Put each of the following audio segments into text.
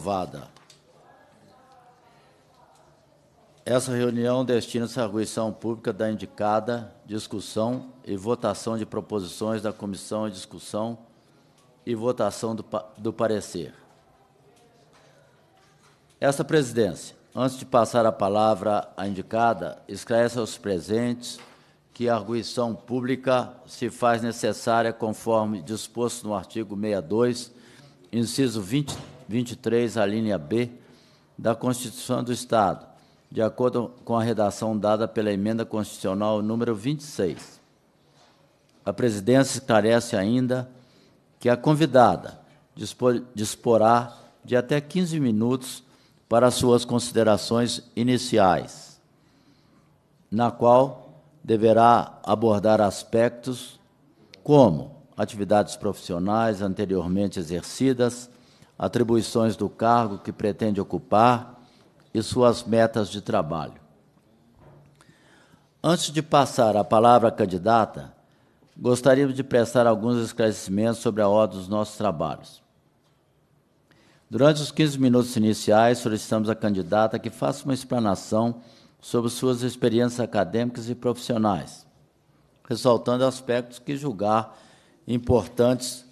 aprovada. Essa reunião destina-se à arguição pública da indicada, discussão e votação de proposições da comissão e discussão e votação do, do parecer. Esta presidência, antes de passar a palavra à indicada, esclarece aos presentes que a arguição pública se faz necessária conforme disposto no artigo 62, inciso 23 23, a linha B, da Constituição do Estado, de acordo com a redação dada pela Emenda Constitucional número 26. A presidência esclarece ainda que a convidada disporá de até 15 minutos para suas considerações iniciais, na qual deverá abordar aspectos como atividades profissionais anteriormente exercidas, atribuições do cargo que pretende ocupar e suas metas de trabalho. Antes de passar a palavra à candidata, gostaríamos de prestar alguns esclarecimentos sobre a ordem dos nossos trabalhos. Durante os 15 minutos iniciais, solicitamos à candidata que faça uma explanação sobre suas experiências acadêmicas e profissionais, ressaltando aspectos que julgar importantes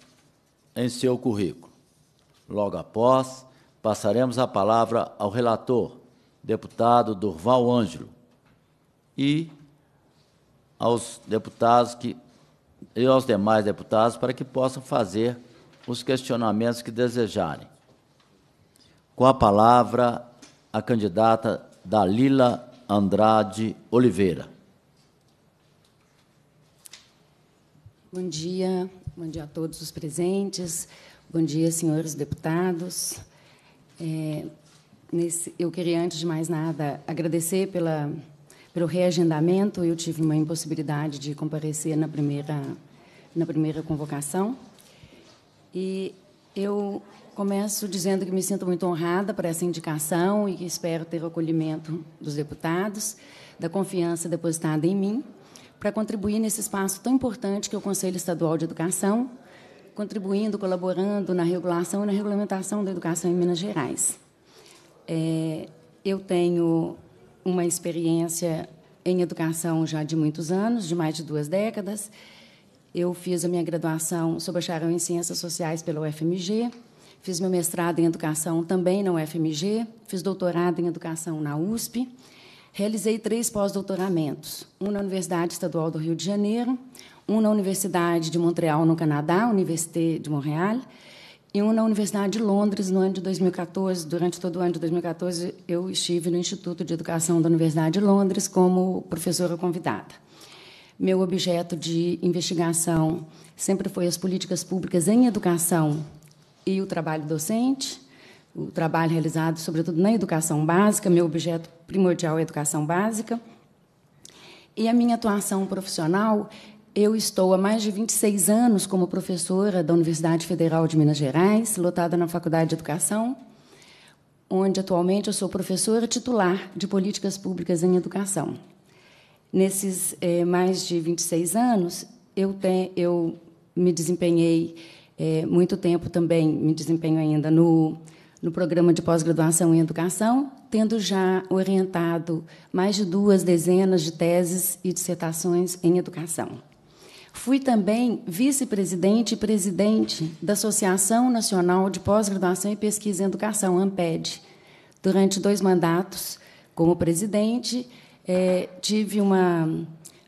em seu currículo. Logo após, passaremos a palavra ao relator, deputado Durval Ângelo, e aos deputados que e aos demais deputados para que possam fazer os questionamentos que desejarem. Com a palavra, a candidata Dalila Andrade Oliveira. Bom dia, bom dia a todos os presentes. Bom dia, senhores deputados. É, nesse, eu queria, antes de mais nada, agradecer pela, pelo reagendamento. Eu tive uma impossibilidade de comparecer na primeira, na primeira convocação. E eu começo dizendo que me sinto muito honrada por essa indicação e que espero ter o acolhimento dos deputados, da confiança depositada em mim, para contribuir nesse espaço tão importante que é o Conselho Estadual de Educação contribuindo, colaborando na regulação e na regulamentação da educação em Minas Gerais. É, eu tenho uma experiência em educação já de muitos anos, de mais de duas décadas. Eu fiz a minha graduação, sou bacharel em Ciências Sociais pela UFMG, fiz meu mestrado em Educação também na UFMG, fiz doutorado em Educação na USP, realizei três pós-doutoramentos, um na Universidade Estadual do Rio de Janeiro, um na Universidade de Montreal, no Canadá, Université de Montréal, e um na Universidade de Londres, no ano de 2014. Durante todo o ano de 2014, eu estive no Instituto de Educação da Universidade de Londres como professora convidada. Meu objeto de investigação sempre foi as políticas públicas em educação e o trabalho docente, o trabalho realizado sobretudo na educação básica, meu objeto primordial é a educação básica. E a minha atuação profissional eu estou há mais de 26 anos como professora da Universidade Federal de Minas Gerais, lotada na Faculdade de Educação, onde atualmente eu sou professora titular de Políticas Públicas em Educação. Nesses eh, mais de 26 anos, eu, te, eu me desempenhei eh, muito tempo também, me desempenho ainda no, no programa de pós-graduação em Educação, tendo já orientado mais de duas dezenas de teses e dissertações em Educação. Fui também vice-presidente e presidente da Associação Nacional de Pós-Graduação e Pesquisa em Educação, AMPED. Durante dois mandatos como presidente, eh, tive uma,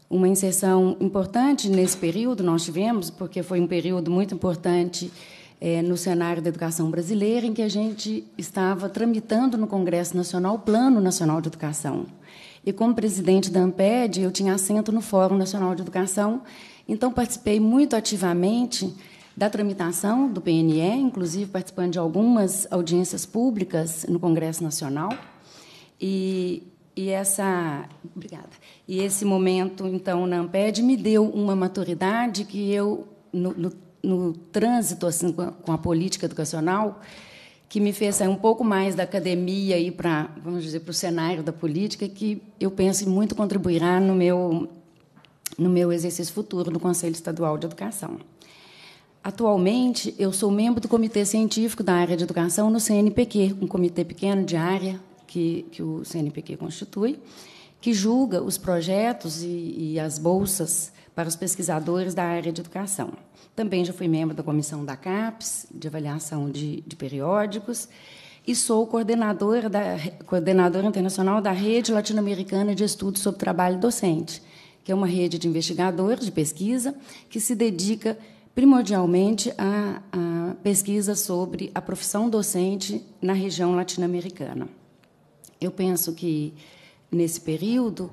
uma inserção importante nesse período, nós tivemos, porque foi um período muito importante eh, no cenário da educação brasileira, em que a gente estava tramitando no Congresso Nacional o Plano Nacional de Educação. E como presidente da AMPED, eu tinha assento no Fórum Nacional de Educação, então, participei muito ativamente da tramitação do PNE, inclusive participando de algumas audiências públicas no Congresso Nacional. E, e essa, obrigada. E esse momento, então, na Amped me deu uma maturidade que eu no, no, no trânsito assim com a, com a, política educacional que me fez sair um pouco mais da academia e para, vamos dizer, para o cenário da política, que eu penso muito contribuirá no meu no meu exercício futuro no Conselho Estadual de Educação. Atualmente, eu sou membro do Comitê Científico da área de educação no CNPq, um comitê pequeno de área que, que o CNPq constitui, que julga os projetos e, e as bolsas para os pesquisadores da área de educação. Também já fui membro da comissão da CAPES, de avaliação de, de periódicos, e sou coordenadora, da, coordenadora internacional da Rede Latino-Americana de Estudos sobre Trabalho Docente, que é uma rede de investigadores de pesquisa que se dedica primordialmente à, à pesquisa sobre a profissão docente na região latino-americana. Eu penso que, nesse período,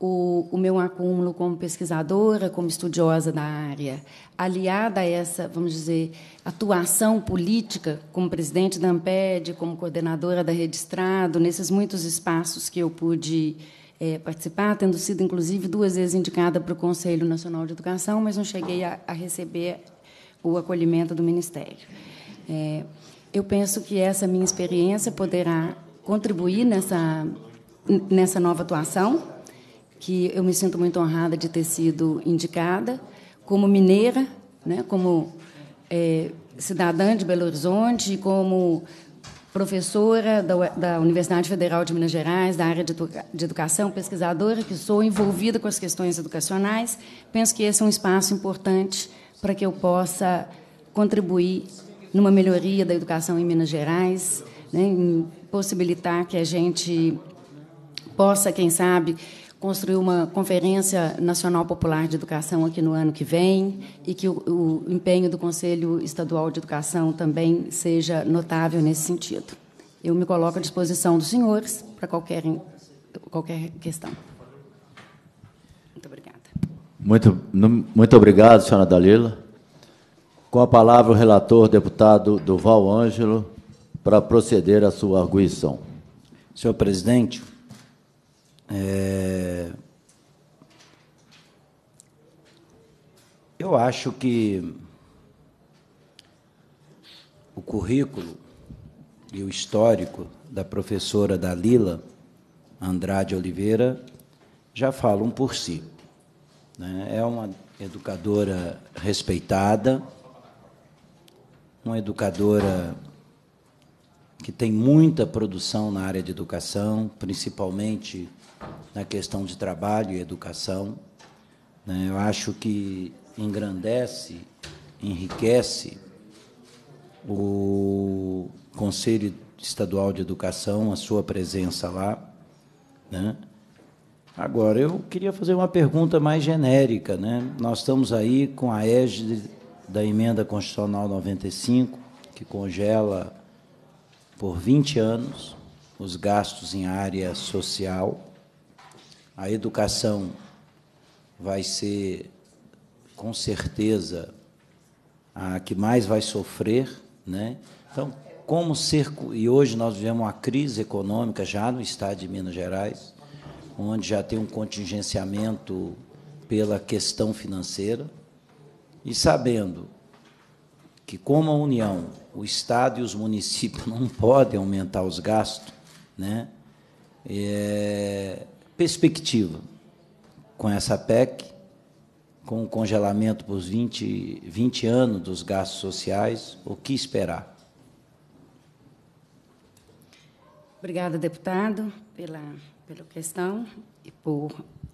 o, o, meu acúmulo como pesquisadora, como estudiosa da área, aliada a essa, vamos dizer, atuação política como presidente da Amped, como coordenadora da Estrado, nesses muitos espaços que eu pude é, participar, tendo sido inclusive duas vezes indicada para o Conselho Nacional de Educação, mas não cheguei a, a receber o acolhimento do Ministério. É, eu penso que essa minha experiência poderá contribuir nessa, nessa nova atuação, que eu me sinto muito honrada de ter sido indicada, como mineira, né, como é, cidadã de Belo Horizonte, como professora da, da Universidade Federal de Minas Gerais, da área de, de educação, pesquisadora que sou, envolvida com as questões educacionais. Penso que esse é um espaço importante para que eu possa contribuir numa melhoria da educação em Minas Gerais, né, em possibilitar que a gente possa, quem sabe, construir uma Conferência Nacional Popular de Educação aqui no ano que vem e que o, o empenho do Conselho Estadual de Educação também seja notável nesse sentido. Eu me coloco à disposição dos senhores para qualquer, qualquer questão. Muito obrigada. Muito, muito obrigado, senhora Dalila. Com a palavra o relator, deputado Duval Ângelo, para proceder à sua arguição. Senhor presidente, é, Eu acho que o currículo e o histórico da professora Dalila Andrade Oliveira já falam por si. Né? É uma educadora respeitada, uma educadora que tem muita produção na área de educação, principalmente na questão de trabalho e educação. Né? Eu acho que engrandece, enriquece o Conselho Estadual de Educação, a sua presença lá. Né? Agora, eu queria fazer uma pergunta mais genérica. Né? Nós estamos aí com a égide da Emenda Constitucional 95, que congela por 20 anos os gastos em área social. A educação vai ser com certeza, a que mais vai sofrer. Né? Então, como ser. E hoje nós vivemos uma crise econômica já no estado de Minas Gerais, onde já tem um contingenciamento pela questão financeira. E sabendo que, como a União, o Estado e os municípios não podem aumentar os gastos, né? É, perspectiva com essa PEC com o congelamento por 20, 20 anos dos gastos sociais, o que esperar? Obrigada, deputado, pela, pela questão e por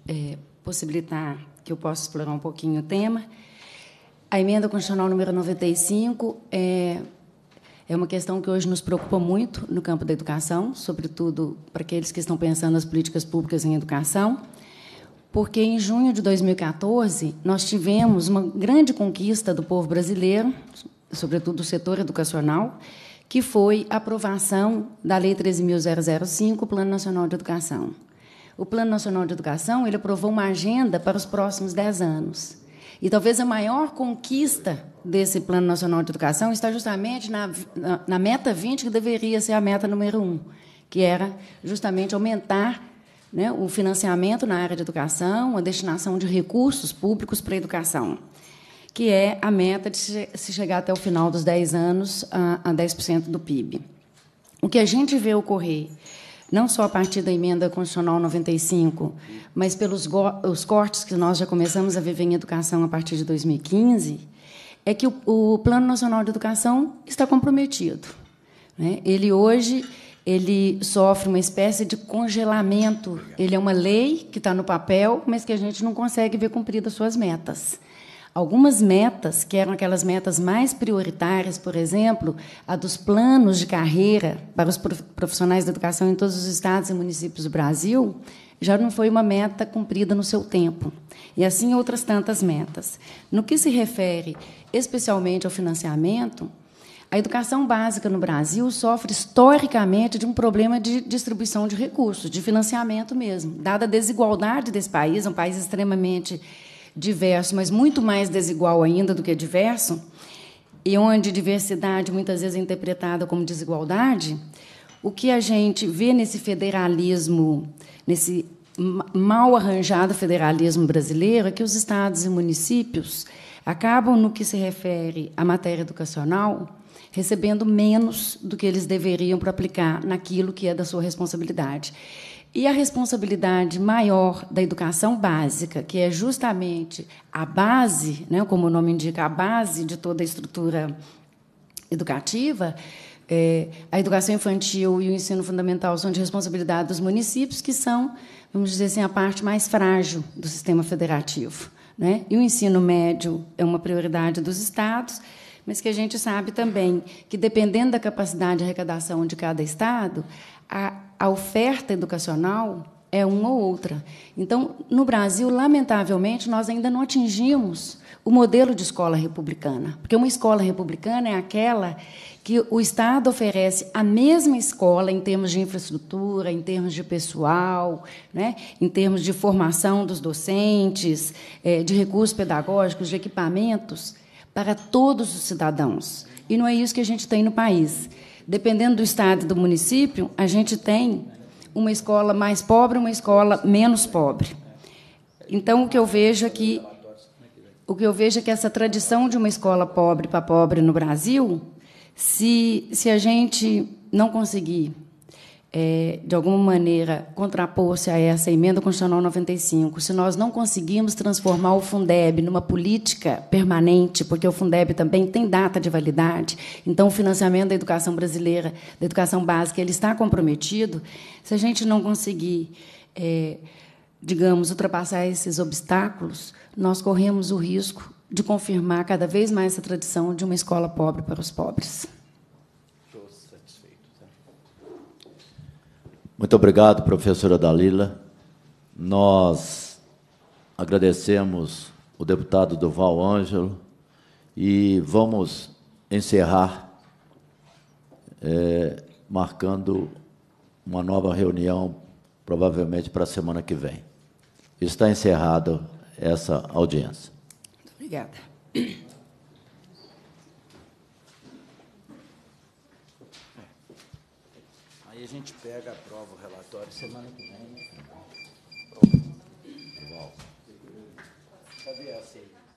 é, possibilitar que eu possa explorar um pouquinho o tema. A emenda constitucional número 95 é, é uma questão que hoje nos preocupa muito no campo da educação, sobretudo para aqueles que estão pensando nas políticas públicas em educação porque em junho de 2014 nós tivemos uma grande conquista do povo brasileiro, sobretudo do setor educacional, que foi a aprovação da Lei 13.005, Plano Nacional de Educação. O Plano Nacional de Educação ele aprovou uma agenda para os próximos 10 anos. E talvez a maior conquista desse Plano Nacional de Educação está justamente na, na, na meta 20, que deveria ser a meta número 1, que era justamente aumentar né, o financiamento na área de educação, a destinação de recursos públicos para a educação, que é a meta de se chegar até o final dos 10 anos a, a 10% do PIB. O que a gente vê ocorrer, não só a partir da emenda constitucional 95, mas pelos os cortes que nós já começamos a viver em educação a partir de 2015, é que o, o Plano Nacional de Educação está comprometido. Né? Ele hoje ele sofre uma espécie de congelamento. Ele é uma lei que está no papel, mas que a gente não consegue ver cumpridas suas metas. Algumas metas, que eram aquelas metas mais prioritárias, por exemplo, a dos planos de carreira para os profissionais da educação em todos os estados e municípios do Brasil, já não foi uma meta cumprida no seu tempo. E assim outras tantas metas. No que se refere especialmente ao financiamento, a educação básica no Brasil sofre historicamente de um problema de distribuição de recursos, de financiamento mesmo. Dada a desigualdade desse país, um país extremamente diverso, mas muito mais desigual ainda do que diverso, e onde diversidade muitas vezes é interpretada como desigualdade, o que a gente vê nesse federalismo, nesse mal arranjado federalismo brasileiro, é que os estados e municípios acabam, no que se refere à matéria educacional, recebendo menos do que eles deveriam para aplicar naquilo que é da sua responsabilidade. E a responsabilidade maior da educação básica, que é justamente a base, né, como o nome indica, a base de toda a estrutura educativa, é, a educação infantil e o ensino fundamental são de responsabilidade dos municípios, que são, vamos dizer assim, a parte mais frágil do sistema federativo. Né? E o ensino médio é uma prioridade dos estados, mas que a gente sabe também que, dependendo da capacidade de arrecadação de cada estado, a, a oferta educacional é uma ou outra. Então, no Brasil, lamentavelmente, nós ainda não atingimos o modelo de escola republicana, porque uma escola republicana é aquela que o Estado oferece a mesma escola em termos de infraestrutura, em termos de pessoal, né, em termos de formação dos docentes, eh, de recursos pedagógicos, de equipamentos, para todos os cidadãos. E não é isso que a gente tem no país. Dependendo do estado e do município, a gente tem uma escola mais pobre, uma escola menos pobre. Então, o que eu vejo é que, o que, eu vejo é que essa tradição de uma escola pobre para pobre no Brasil, se, se a gente não conseguir é, de alguma maneira, contrapor-se a essa emenda constitucional 95, se nós não conseguirmos transformar o Fundeb numa política permanente, porque o Fundeb também tem data de validade, então o financiamento da educação brasileira, da educação básica, ele está comprometido, se a gente não conseguir, é, digamos, ultrapassar esses obstáculos, nós corremos o risco de confirmar cada vez mais essa tradição de uma escola pobre para os pobres. Muito obrigado, professora Dalila. Nós agradecemos o deputado Duval Ângelo e vamos encerrar é, marcando uma nova reunião, provavelmente para a semana que vem. Está encerrada essa audiência. Muito obrigada. Aí a gente pega aprova o relatório, semana que vem. Né? Cadê a aceita?